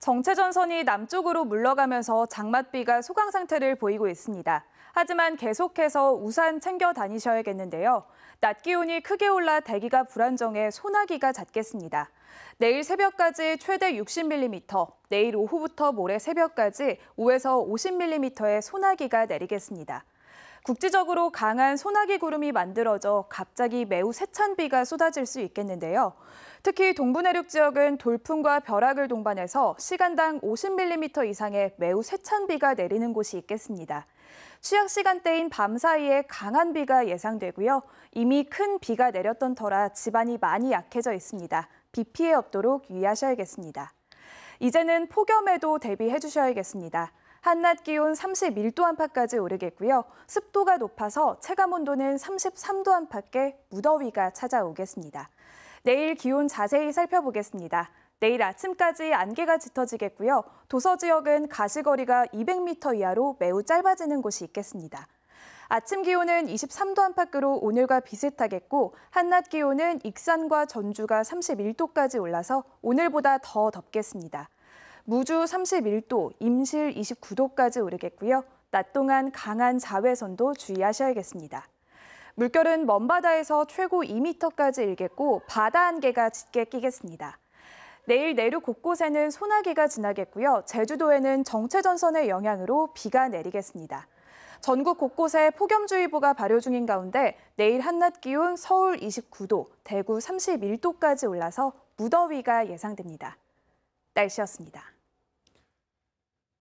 정체전선이 남쪽으로 물러가면서 장맛비가 소강 상태를 보이고 있습니다. 하지만 계속해서 우산 챙겨 다니셔야겠는데요. 낮 기온이 크게 올라 대기가 불안정해 소나기가 잦겠습니다. 내일 새벽까지 최대 60mm, 내일 오후부터 모레 새벽까지 5에서 50mm의 소나기가 내리겠습니다. 국지적으로 강한 소나기 구름이 만들어져 갑자기 매우 세찬 비가 쏟아질 수 있겠는데요. 특히 동부내륙 지역은 돌풍과 벼락을 동반해서 시간당 50mm 이상의 매우 세찬 비가 내리는 곳이 있겠습니다. 취약 시간대인 밤 사이에 강한 비가 예상되고요. 이미 큰 비가 내렸던 터라 집안이 많이 약해져 있습니다. 비 피해 없도록 유의하셔야겠습니다. 이제는 폭염에도 대비해 주셔야겠습니다. 한낮 기온 31도 안팎까지 오르겠고요. 습도가 높아서 체감 온도는 33도 안팎에 무더위가 찾아오겠습니다. 내일 기온 자세히 살펴보겠습니다. 내일 아침까지 안개가 짙어지겠고요. 도서 지역은 가시거리가 200m 이하로 매우 짧아지는 곳이 있겠습니다. 아침 기온은 23도 안팎으로 오늘과 비슷하겠고 한낮 기온은 익산과 전주가 31도까지 올라서 오늘보다 더 덥겠습니다. 무주 31도, 임실 29도까지 오르겠고요. 낮 동안 강한 자외선도 주의하셔야겠습니다. 물결은 먼바다에서 최고 2m까지 일겠고 바다 안개가 짙게 끼겠습니다. 내일 내륙 곳곳에는 소나기가 지나겠고요. 제주도에는 정체전선의 영향으로 비가 내리겠습니다. 전국 곳곳에 폭염주의보가 발효 중인 가운데 내일 한낮 기온 서울 29도, 대구 31도까지 올라서 무더위가 예상됩니다. 날씨였습니다.